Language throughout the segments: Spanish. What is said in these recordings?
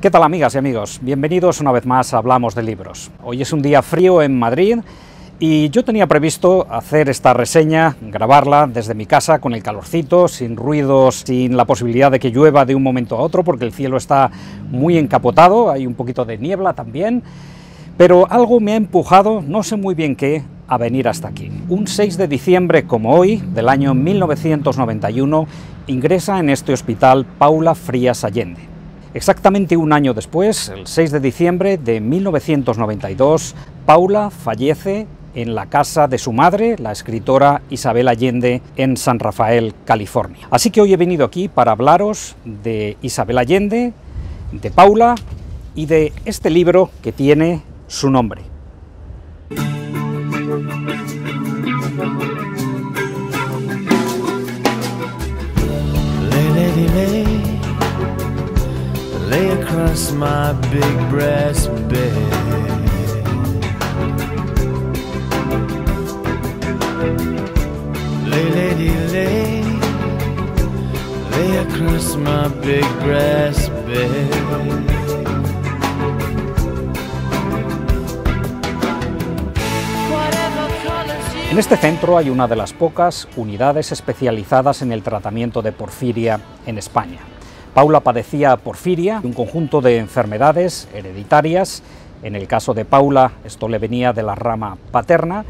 ¿Qué tal amigas y amigos? Bienvenidos una vez más a Hablamos de Libros. Hoy es un día frío en Madrid y yo tenía previsto hacer esta reseña, grabarla desde mi casa con el calorcito, sin ruidos, sin la posibilidad de que llueva de un momento a otro porque el cielo está muy encapotado, hay un poquito de niebla también, pero algo me ha empujado, no sé muy bien qué, a venir hasta aquí. Un 6 de diciembre como hoy, del año 1991, ingresa en este hospital Paula Frías Allende Exactamente un año después, el 6 de diciembre de 1992, Paula fallece en la casa de su madre, la escritora Isabel Allende, en San Rafael, California. Así que hoy he venido aquí para hablaros de Isabel Allende, de Paula y de este libro que tiene su nombre. En este centro hay una de las pocas unidades especializadas en el tratamiento de porfiria en España. Paula padecía porfiria, un conjunto de enfermedades hereditarias. En el caso de Paula, esto le venía de la rama paterna.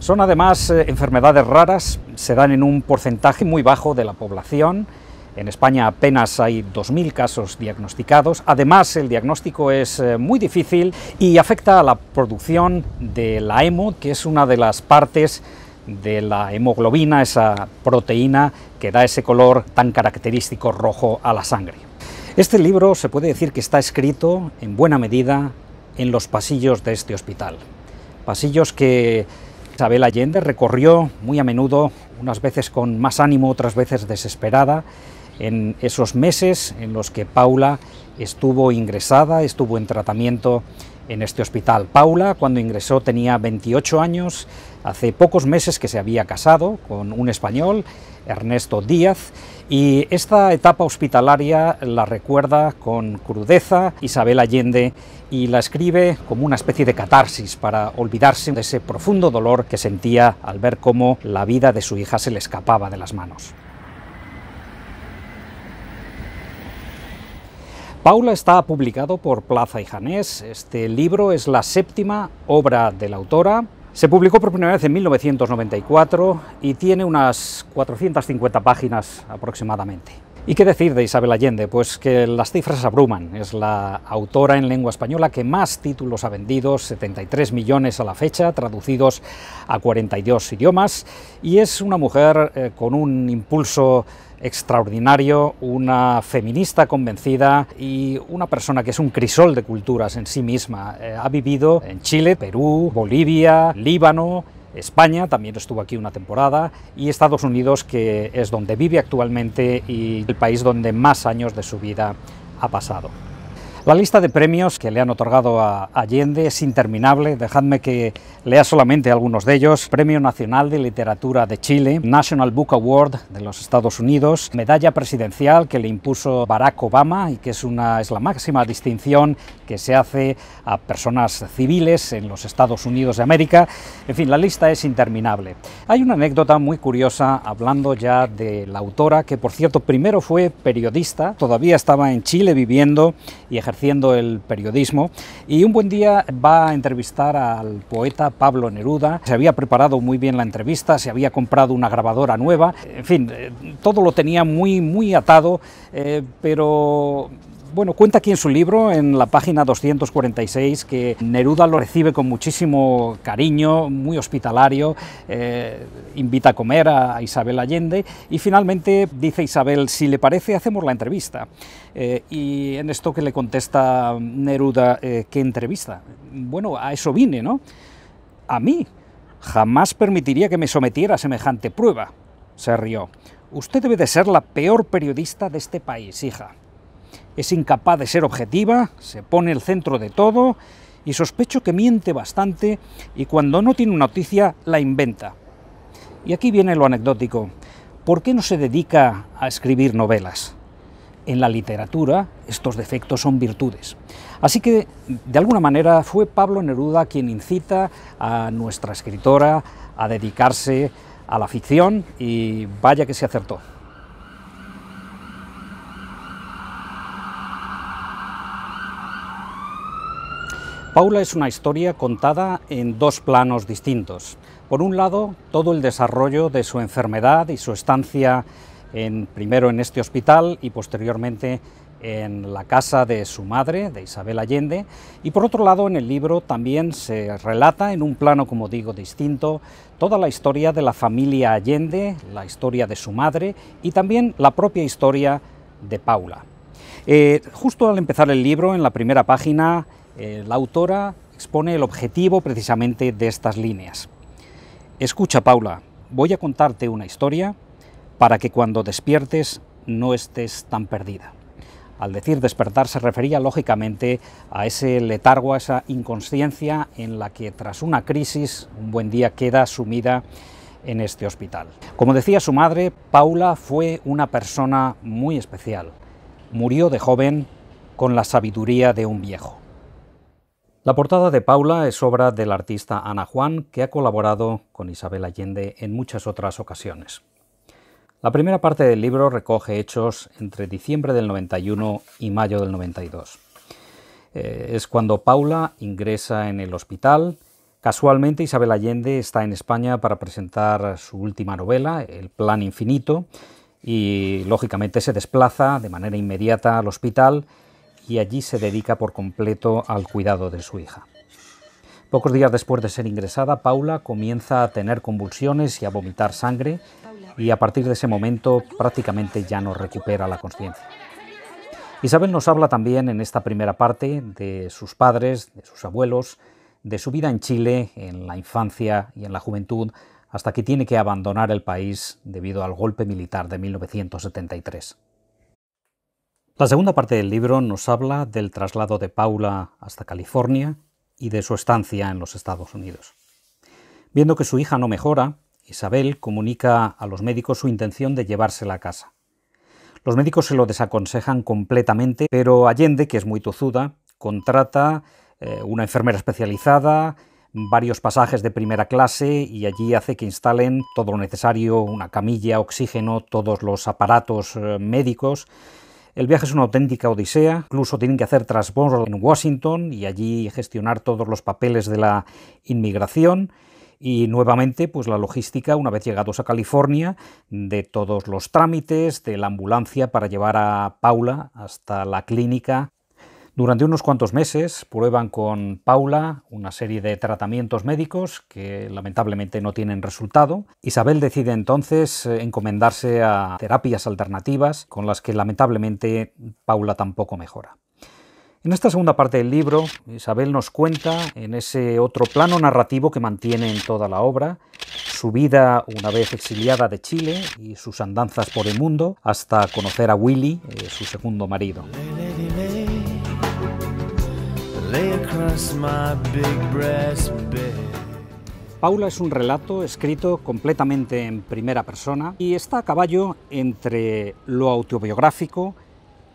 Son además eh, enfermedades raras, se dan en un porcentaje muy bajo de la población. En España apenas hay 2.000 casos diagnosticados. Además, el diagnóstico es eh, muy difícil y afecta a la producción de la hemo, que es una de las partes de la hemoglobina, esa proteína que da ese color tan característico rojo a la sangre. Este libro se puede decir que está escrito en buena medida en los pasillos de este hospital. Pasillos que Isabel Allende recorrió muy a menudo, unas veces con más ánimo, otras veces desesperada, en esos meses en los que Paula estuvo ingresada, estuvo en tratamiento en este hospital. Paula, cuando ingresó, tenía 28 años, Hace pocos meses que se había casado con un español, Ernesto Díaz, y esta etapa hospitalaria la recuerda con crudeza Isabel Allende y la escribe como una especie de catarsis para olvidarse de ese profundo dolor que sentía al ver cómo la vida de su hija se le escapaba de las manos. Paula está publicado por Plaza y Janés. Este libro es la séptima obra de la autora, se publicó por primera vez en 1994 y tiene unas 450 páginas aproximadamente. ¿Y qué decir de Isabel Allende? Pues que las cifras abruman. Es la autora en lengua española que más títulos ha vendido, 73 millones a la fecha, traducidos a 42 idiomas, y es una mujer eh, con un impulso extraordinario, una feminista convencida y una persona que es un crisol de culturas en sí misma. Eh, ha vivido en Chile, Perú, Bolivia, Líbano, España, también estuvo aquí una temporada, y Estados Unidos, que es donde vive actualmente y el país donde más años de su vida ha pasado. La lista de premios que le han otorgado a Allende es interminable, dejadme que lea solamente algunos de ellos. Premio Nacional de Literatura de Chile, National Book Award de los Estados Unidos, Medalla Presidencial que le impuso Barack Obama y que es, una, es la máxima distinción que se hace a personas civiles en los Estados Unidos de América. En fin, la lista es interminable. Hay una anécdota muy curiosa hablando ya de la autora, que por cierto primero fue periodista, todavía estaba en Chile viviendo y ejerciendo ...haciendo el periodismo y un buen día va a entrevistar al poeta Pablo Neruda. Se había preparado muy bien la entrevista, se había comprado una grabadora nueva, en fin, eh, todo lo tenía muy, muy atado, eh, pero bueno, cuenta aquí en su libro, en la página 246, que Neruda lo recibe con muchísimo cariño, muy hospitalario, eh, invita a comer a Isabel Allende y finalmente dice Isabel, si le parece, hacemos la entrevista. Eh, y en esto que le contesta Neruda, eh, ¿qué entrevista? Bueno, a eso vine, ¿no? A mí. Jamás permitiría que me sometiera a semejante prueba. Se rió. Usted debe de ser la peor periodista de este país, hija es incapaz de ser objetiva, se pone el centro de todo y sospecho que miente bastante y cuando no tiene noticia la inventa. Y aquí viene lo anecdótico. ¿Por qué no se dedica a escribir novelas? En la literatura estos defectos son virtudes. Así que, de alguna manera, fue Pablo Neruda quien incita a nuestra escritora a dedicarse a la ficción y vaya que se acertó. Paula es una historia contada en dos planos distintos. Por un lado, todo el desarrollo de su enfermedad y su estancia en, primero en este hospital y posteriormente en la casa de su madre, de Isabel Allende, y por otro lado en el libro también se relata en un plano, como digo, distinto, toda la historia de la familia Allende, la historia de su madre y también la propia historia de Paula. Eh, justo al empezar el libro, en la primera página, eh, la autora expone el objetivo precisamente de estas líneas. Escucha, Paula, voy a contarte una historia para que cuando despiertes no estés tan perdida. Al decir despertar se refería lógicamente a ese letargo, a esa inconsciencia en la que tras una crisis un buen día queda sumida en este hospital. Como decía su madre, Paula fue una persona muy especial. Murió de joven con la sabiduría de un viejo. La portada de Paula es obra del artista Ana Juan, que ha colaborado con Isabel Allende en muchas otras ocasiones. La primera parte del libro recoge hechos entre diciembre del 91 y mayo del 92. Eh, es cuando Paula ingresa en el hospital. Casualmente Isabel Allende está en España para presentar su última novela, El Plan Infinito, y lógicamente se desplaza de manera inmediata al hospital y allí se dedica por completo al cuidado de su hija. Pocos días después de ser ingresada, Paula comienza a tener convulsiones y a vomitar sangre y a partir de ese momento prácticamente ya no recupera la conciencia. Isabel nos habla también en esta primera parte de sus padres, de sus abuelos, de su vida en Chile, en la infancia y en la juventud, hasta que tiene que abandonar el país debido al golpe militar de 1973. La segunda parte del libro nos habla del traslado de Paula hasta California y de su estancia en los Estados Unidos. Viendo que su hija no mejora, Isabel comunica a los médicos su intención de llevársela a casa. Los médicos se lo desaconsejan completamente, pero Allende, que es muy tozuda, contrata eh, una enfermera especializada, varios pasajes de primera clase y allí hace que instalen todo lo necesario, una camilla, oxígeno, todos los aparatos eh, médicos el viaje es una auténtica odisea, incluso tienen que hacer transbordo en Washington y allí gestionar todos los papeles de la inmigración y nuevamente pues la logística una vez llegados a California de todos los trámites de la ambulancia para llevar a Paula hasta la clínica durante unos cuantos meses prueban con Paula una serie de tratamientos médicos que lamentablemente no tienen resultado. Isabel decide entonces eh, encomendarse a terapias alternativas con las que lamentablemente Paula tampoco mejora. En esta segunda parte del libro, Isabel nos cuenta, en ese otro plano narrativo que mantiene en toda la obra, su vida una vez exiliada de Chile y sus andanzas por el mundo hasta conocer a Willy, eh, su segundo marido. Paula es un relato escrito completamente en primera persona y está a caballo entre lo autobiográfico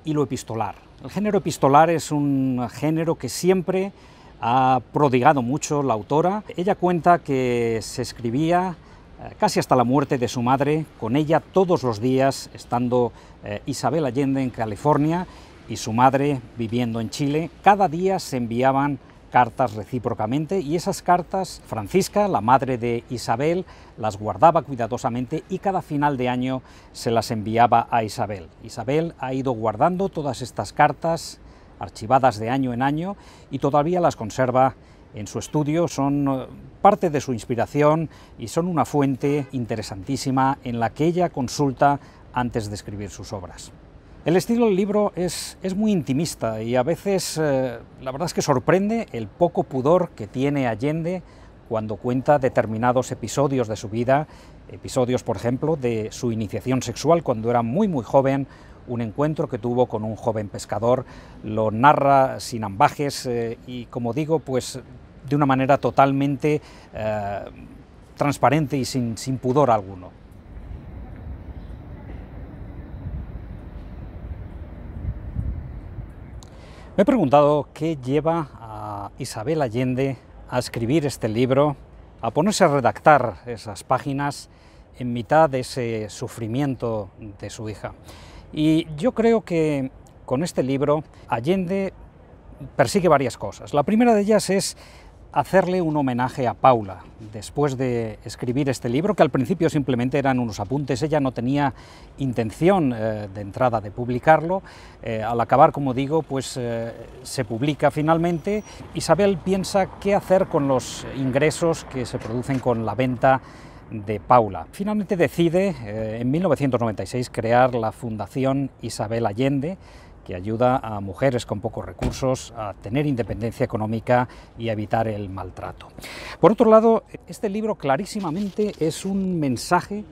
y lo epistolar. El género epistolar es un género que siempre ha prodigado mucho la autora. Ella cuenta que se escribía eh, casi hasta la muerte de su madre, con ella todos los días, estando eh, Isabel Allende en California y su madre, viviendo en Chile, cada día se enviaban cartas recíprocamente y esas cartas Francisca, la madre de Isabel, las guardaba cuidadosamente y cada final de año se las enviaba a Isabel. Isabel ha ido guardando todas estas cartas archivadas de año en año y todavía las conserva en su estudio, son eh, parte de su inspiración y son una fuente interesantísima en la que ella consulta antes de escribir sus obras. El estilo del libro es, muy intimista y a veces eh, la verdad es que sorprende el poco pudor que tiene Allende cuando cuenta determinados episodios de su vida, episodios por ejemplo de su iniciación sexual cuando era muy muy joven, un encuentro que tuvo con un joven pescador, lo narra sin ambajes eh, y como digo pues de una manera totalmente eh, transparente y sin, sin pudor alguno. Me he preguntado qué lleva a Isabel Allende a escribir este libro, a ponerse a redactar esas páginas en mitad de ese sufrimiento de su hija. Y yo creo que con este libro Allende persigue varias cosas. La primera de ellas es hacerle un homenaje a Paula. Después de escribir este libro, que al principio simplemente eran unos apuntes, ella no tenía intención eh, de entrada de publicarlo. Eh, al acabar, como digo, pues eh, se publica finalmente. Isabel piensa qué hacer con los ingresos que se producen con la venta de Paula. Finalmente decide en 1996 crear la Fundación Isabel Allende que ayuda a mujeres con pocos recursos a tener independencia económica y a evitar el maltrato. Por otro lado, este libro clarísimamente es un mensaje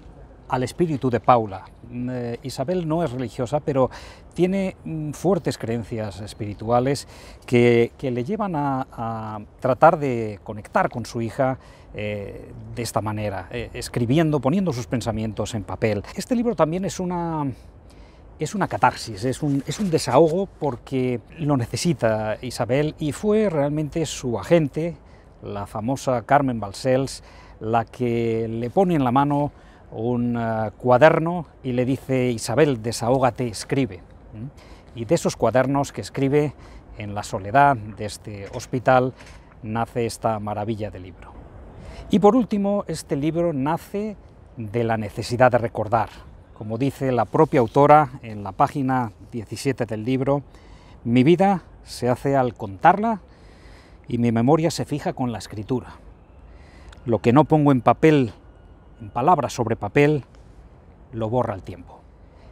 al espíritu de Paula. Mm, eh, Isabel no es religiosa, pero tiene mm, fuertes creencias espirituales que, le llevan a, tratar de conectar con su hija eh, de esta manera, eh, escribiendo, poniendo sus pensamientos en papel. Este libro también es una es una catarsis, es un, desahogo porque lo necesita Isabel y fue realmente su agente, la famosa Carmen Balcells, la que le pone en la mano un eh, cuaderno y le dice, Isabel, desahógate, escribe. Y de esos cuadernos que escribe en la soledad de este hospital, nace esta maravilla de libro. Y por último, este libro nace de la necesidad de recordar, como dice la propia autora en la página 17 del libro, mi vida se hace al contarla y mi memoria se fija con la escritura. Lo que no pongo en papel, en palabras sobre papel, lo borra el tiempo.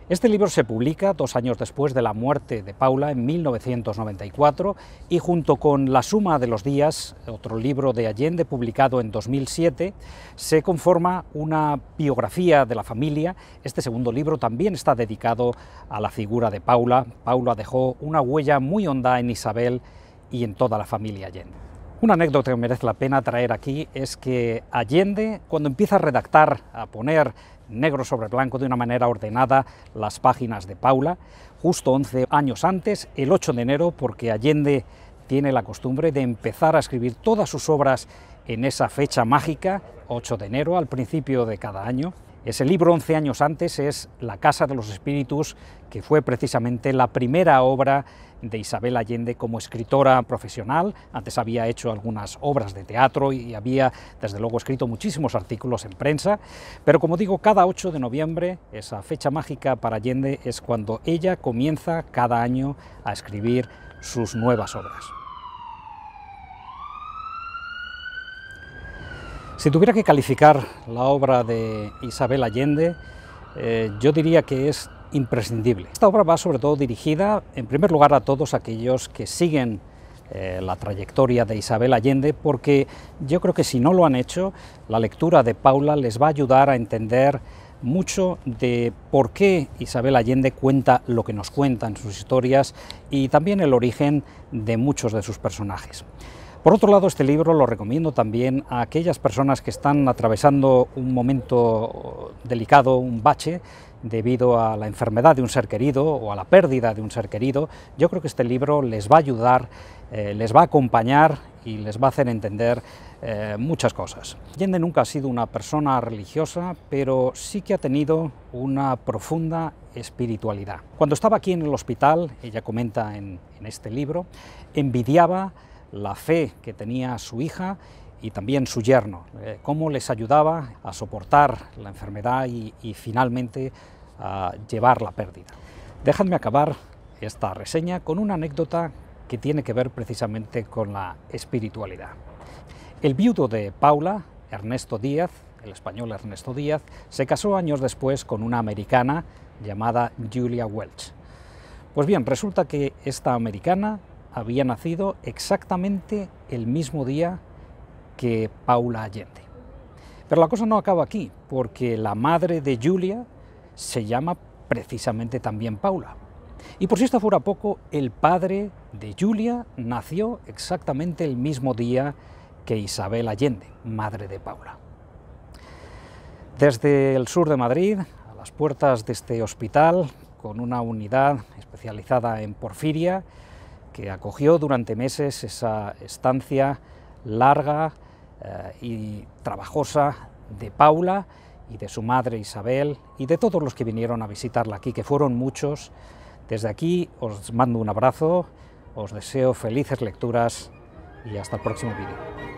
Este libro se publica dos años después de la muerte de Paula en 1994 y junto con La Suma de los Días, otro libro de Allende publicado en 2007, se conforma una biografía de la familia. Este segundo libro también está dedicado a la figura de Paula. Paula dejó una huella muy honda en Isabel y en toda la familia Allende. Una anécdota que merece la pena traer aquí es que Allende, cuando empieza a redactar, a poner negro sobre blanco de una manera ordenada las páginas de Paula, justo 11 años antes, el 8 de enero, porque Allende tiene la costumbre de empezar a escribir todas sus obras en esa fecha mágica, 8 de enero, al principio de cada año. Ese libro, 11 años antes, es La Casa de los Espíritus, que fue precisamente la primera obra de Isabel Allende como escritora profesional. Antes había hecho algunas obras de teatro y había, desde luego, escrito muchísimos artículos en prensa. Pero como digo, cada 8 de noviembre, esa fecha mágica para Allende, es cuando ella comienza cada año a escribir sus nuevas obras. Si tuviera que calificar la obra de Isabel Allende, eh, yo diría que es imprescindible. Esta obra va sobre todo dirigida, en primer lugar, a todos aquellos que siguen eh, la trayectoria de Isabel Allende, porque yo creo que si no lo han hecho, la lectura de Paula les va a ayudar a entender mucho de por qué Isabel Allende cuenta lo que nos cuenta en sus historias y también el origen de muchos de sus personajes. Por otro lado, este libro lo recomiendo también a aquellas personas que están atravesando un momento delicado, un bache, debido a la enfermedad de un ser querido o a la pérdida de un ser querido, yo creo que este libro les va a ayudar, eh, les va a acompañar y les va a hacer entender eh, muchas cosas. Yende nunca ha sido una persona religiosa, pero sí que ha tenido una profunda espiritualidad. Cuando estaba aquí en el hospital, ella comenta en este libro, envidiaba la fe que tenía su hija y también su yerno, eh, cómo les ayudaba a soportar la enfermedad y, finalmente a llevar la pérdida. Déjame acabar esta reseña con una anécdota que tiene que ver precisamente con la espiritualidad. El viudo de Paula, Ernesto Díaz, el español Ernesto Díaz, se casó años después con una americana llamada Julia Welch. Pues bien, resulta que esta americana había nacido exactamente el mismo día que Paula Allende. Pero la cosa no acaba aquí, porque la madre de Julia se llama precisamente también Paula. Y por si esto fuera poco, el padre de Julia nació exactamente el mismo día que Isabel Allende, madre de Paula. Desde el sur de Madrid, a las puertas de este hospital, con una unidad especializada en porfiria, que acogió durante meses esa estancia larga, eh, y trabajosa de Paula y de su madre Isabel y de todos los que vinieron a visitarla aquí, que fueron muchos. Desde aquí os mando un abrazo, os deseo felices lecturas y hasta el próximo vídeo.